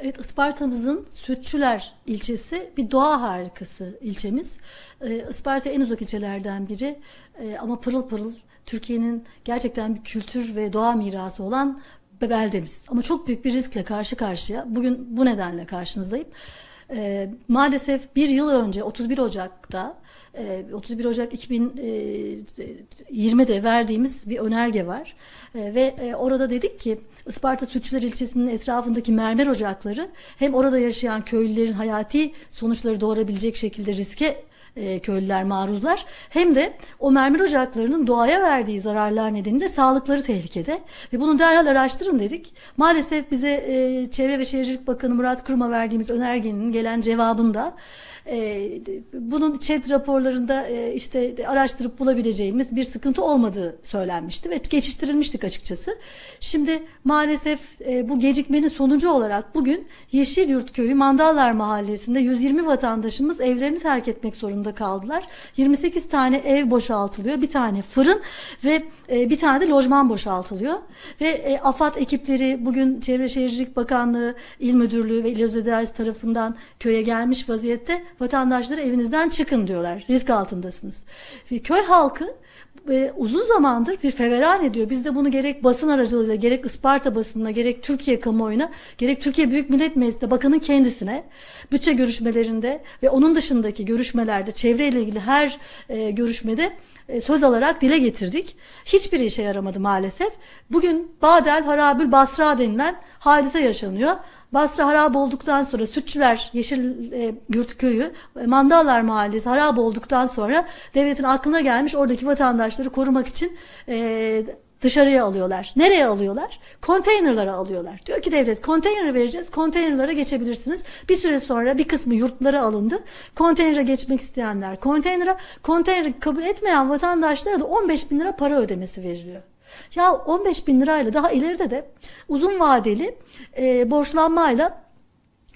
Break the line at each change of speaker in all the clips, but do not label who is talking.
Evet Isparta'mızın Sütçüler ilçesi bir doğa harikası ilçemiz. Ee, Isparta en uzak ilçelerden biri ee, ama pırıl pırıl Türkiye'nin gerçekten bir kültür ve doğa mirası olan beldemiz. Ama çok büyük bir riskle karşı karşıya. Bugün bu nedenle karşınızdayım. E, maalesef bir yıl önce 31 Ocak'ta 31 e, Ocak 2020'de e, verdiğimiz bir önerge var. E, ve orada dedik ki Isparta Sütçüler ilçesinin etrafındaki mermer ocakları hem orada yaşayan köylülerin hayati sonuçları doğurabilecek şekilde riske e, köylüler maruzlar hem de o mermer ocaklarının doğaya verdiği zararlar nedeniyle sağlıkları tehlikede ve bunu derhal araştırın dedik. Maalesef bize e, Çevre ve Şehircilik Bakanı Murat Kurum'a verdiğimiz önergenin gelen cevabında e, bunun ÇED raporlarında e, işte araştırıp bulabileceğimiz bir sıkıntı olmadığı söylenmişti ve geçiştirilmiştik açıkçası. Şimdi maalesef e, bu gecikmenin sonucu olarak bugün Yeşil Yeşilyurt Köyü Mandallar Mahallesi'nde 120 vatandaşımız evlerini terk etmek zorunda durumda kaldılar. 28 tane ev boşaltılıyor, bir tane fırın ve e, bir tane de lojman boşaltılıyor. Ve e, AFAD ekipleri bugün Çevre Şehircilik Bakanlığı, İl Müdürlüğü ve İl Özel tarafından köye gelmiş vaziyette vatandaşlara evinizden çıkın diyorlar. Risk altındasınız. Ve köy halkı e, uzun zamandır bir feveran ediyor. Biz de bunu gerek basın aracılığıyla, gerek Isparta basınına, gerek Türkiye kamuoyuna, gerek Türkiye Büyük Millet Meclisi'nde bakanın kendisine, bütçe görüşmelerinde ve onun dışındaki görüşmelerde çevreyle ilgili her e, görüşmede e, söz alarak dile getirdik. Hiçbir işe yaramadı maalesef. Bugün Badel Harabül Basra denilen hadise yaşanıyor. Basra harap olduktan sonra Sütçüler Yeşil e, Yurt Köyü, e, Mandalar Mahallesi harap olduktan sonra devletin aklına gelmiş oradaki vatandaşları korumak için e, Dışarıya alıyorlar. Nereye alıyorlar? Konteynerlara alıyorlar. Diyor ki devlet konteyner vereceğiz. Konteynerlara geçebilirsiniz. Bir süre sonra bir kısmı yurtlara alındı. Konteynere geçmek isteyenler konteynere konteyner kabul etmeyen vatandaşlara da 15 bin lira para ödemesi veriliyor. Ya 15 bin lirayla daha ileride de uzun vadeli e, borçlanmayla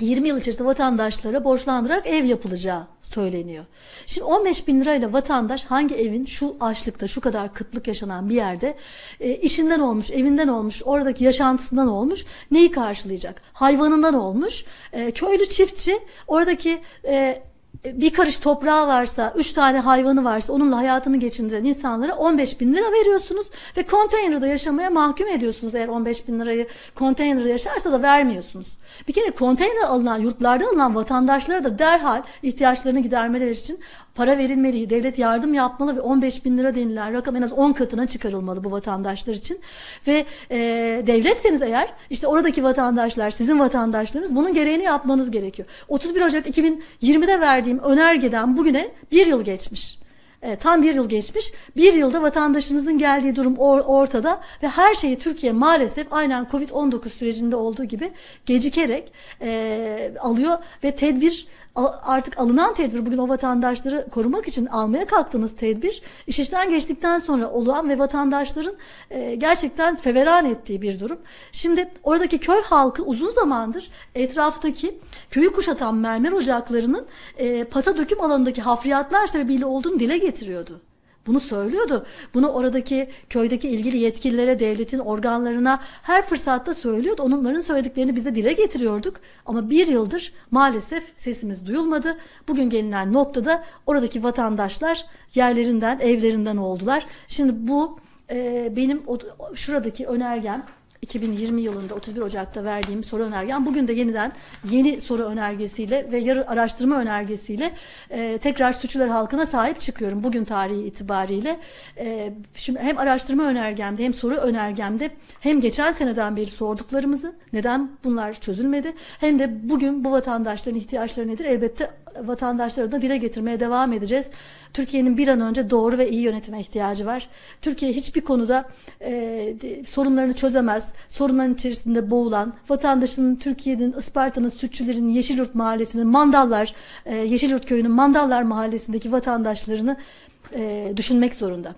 20 yıl içerisinde vatandaşlara borçlandırarak ev yapılacağı söyleniyor. Şimdi 15 bin lirayla vatandaş hangi evin şu açlıkta şu kadar kıtlık yaşanan bir yerde e, işinden olmuş, evinden olmuş, oradaki yaşantısından olmuş neyi karşılayacak? Hayvanından olmuş. E, köylü çiftçi oradaki e, bir karış toprağı varsa, üç tane hayvanı varsa onunla hayatını geçindiren insanlara 15 bin lira veriyorsunuz ve konteynerde yaşamaya mahkum ediyorsunuz eğer 15 bin lirayı konteynerde yaşarsa da vermiyorsunuz. Bir kere konteyner alınan, yurtlarda alınan vatandaşlara da derhal ihtiyaçlarını gidermeleri için para verilmeli, devlet yardım yapmalı ve 15 bin lira denilen rakam en az 10 katına çıkarılmalı bu vatandaşlar için. Ve e, devletseniz eğer işte oradaki vatandaşlar, sizin vatandaşlarınız bunun gereğini yapmanız gerekiyor. 31 Ocak 2020'de verdiği verdiğim önergeden bugüne bir yıl geçmiş. E, tam bir yıl geçmiş. Bir yılda vatandaşınızın geldiği durum or ortada ve her şeyi Türkiye maalesef aynen Covid-19 sürecinde olduğu gibi gecikerek e, alıyor ve tedbir artık alınan tedbir bugün o vatandaşları korumak için almaya kalktığınız tedbir iş işten geçtikten sonra olan ve vatandaşların e, gerçekten feveran ettiği bir durum. Şimdi oradaki köy halkı uzun zamandır etraftaki köyü kuşatan mermer ocaklarının e, pata döküm alanındaki hafriyatlar sebebiyle olduğunu dile getiriyordu. Bunu söylüyordu. Bunu oradaki köydeki ilgili yetkililere, devletin organlarına her fırsatta söylüyordu. Onların söylediklerini bize dile getiriyorduk. Ama bir yıldır maalesef sesimiz duyulmadı. Bugün gelinen noktada oradaki vatandaşlar yerlerinden, evlerinden oldular. Şimdi bu e, benim o, şuradaki önergem 2020 yılında 31 Ocak'ta verdiğim soru önergem bugün de yeniden yeni soru önergesiyle ve yarı araştırma önergesiyle e, tekrar suçlular halkına sahip çıkıyorum bugün tarihi itibariyle. E, şimdi hem araştırma önergemde hem soru önergemde hem geçen seneden beri sorduklarımızı neden bunlar çözülmedi hem de bugün bu vatandaşların ihtiyaçları nedir elbette vatandaşlar adına dile getirmeye devam edeceğiz. Türkiye'nin bir an önce doğru ve iyi yönetime ihtiyacı var. Türkiye hiçbir konuda e, sorunlarını çözemez. Sorunların içerisinde boğulan, vatandaşının, Türkiye'nin, Isparta'nın, Sütçülerin, Yeşilyurt Mahallesi'nin, Mandallar, e, Yeşilyurt Köyü'nün Mandallar Mahallesi'ndeki vatandaşlarını e, düşünmek zorunda.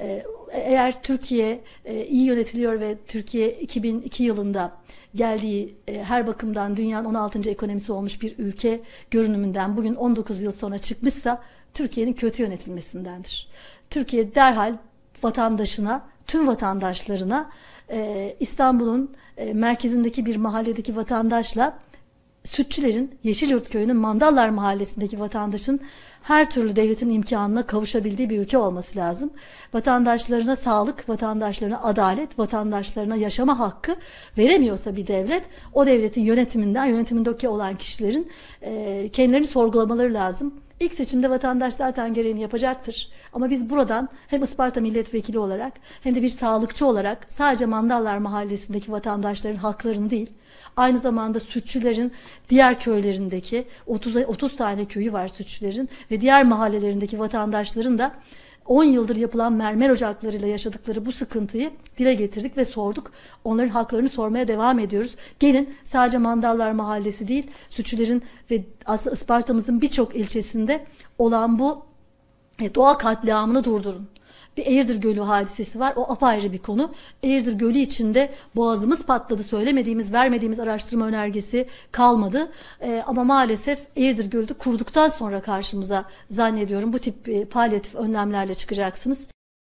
Ee, eğer Türkiye e, iyi yönetiliyor ve Türkiye 2002 yılında geldiği e, her bakımdan dünyanın 16. ekonomisi olmuş bir ülke görünümünden bugün 19 yıl sonra çıkmışsa Türkiye'nin kötü yönetilmesindendir. Türkiye derhal vatandaşına, tüm vatandaşlarına e, İstanbul'un merkezindeki bir mahalledeki vatandaşla Sütçülerin Yeşilyurt Köyü'nün Mandallar Mahallesi'ndeki vatandaşın her türlü devletin imkanına kavuşabildiği bir ülke olması lazım. Vatandaşlarına sağlık, vatandaşlarına adalet, vatandaşlarına yaşama hakkı veremiyorsa bir devlet o devletin yönetiminden, yönetimindeki olan kişilerin e, kendilerini sorgulamaları lazım. İlk seçimde vatandaş zaten gereğini yapacaktır. Ama biz buradan hem Isparta milletvekili olarak hem de bir sağlıkçı olarak sadece Mandallar Mahallesi'ndeki vatandaşların haklarını değil, aynı zamanda sütçülerin diğer köylerindeki 30, 30 tane köyü var sütçülerin ve diğer mahallelerindeki vatandaşların da 10 yıldır yapılan mermer ocaklarıyla yaşadıkları bu sıkıntıyı dile getirdik ve sorduk. Onların haklarını sormaya devam ediyoruz. Gelin sadece Mandallar Mahallesi değil, Sütçülerin ve aslında Isparta'mızın birçok ilçesinde olan bu e, doğa katliamını durdurun bir Eğirdir Gölü hadisesi var. O apayrı bir konu. Eğirdir Gölü içinde boğazımız patladı. Söylemediğimiz, vermediğimiz araştırma önergesi kalmadı. E, ama maalesef Eğirdir Gölü kurduktan sonra karşımıza zannediyorum bu tip e, palyatif önlemlerle çıkacaksınız.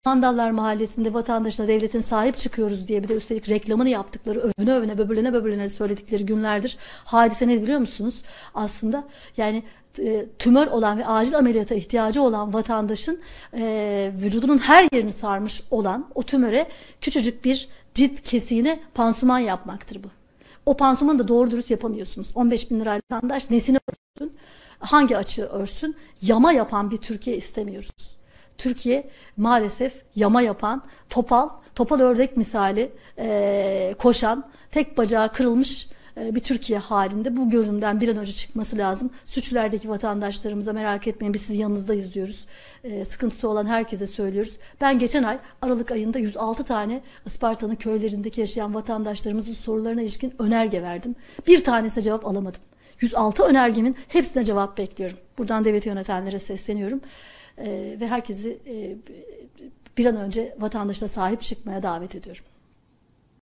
Sandallar Mahallesi'nde vatandaşına devletin sahip çıkıyoruz diye bir de üstelik reklamını yaptıkları övüne övüne böbürlene böbürlene söyledikleri günlerdir hadise ne biliyor musunuz? Aslında yani e, tümör olan ve acil ameliyata ihtiyacı olan vatandaşın e, vücudunun her yerini sarmış olan o tümöre küçücük bir cilt kesiğine pansuman yapmaktır bu. O pansumanı da doğru dürüst yapamıyorsunuz. 15 bin lirayla vatandaş nesini örsün, hangi açığı örsün, yama yapan bir Türkiye istemiyoruz. Türkiye maalesef yama yapan, topal, topal ördek misali e, koşan, tek bacağı kırılmış e, bir Türkiye halinde bu görünümden bir an önce çıkması lazım. Suçlerdeki vatandaşlarımıza merak etmeyin biz sizin yanınızdayız diyoruz. E, sıkıntısı olan herkese söylüyoruz. Ben geçen ay Aralık ayında 106 tane Isparta'nın köylerindeki yaşayan vatandaşlarımızın sorularına ilişkin önerge verdim. Bir tanesine cevap alamadım. 106 önergemin hepsine cevap bekliyorum. Buradan devlet yönetenlere sesleniyorum. Ee, ve herkesi e, bir an önce vatandaşla sahip çıkmaya davet ediyorum.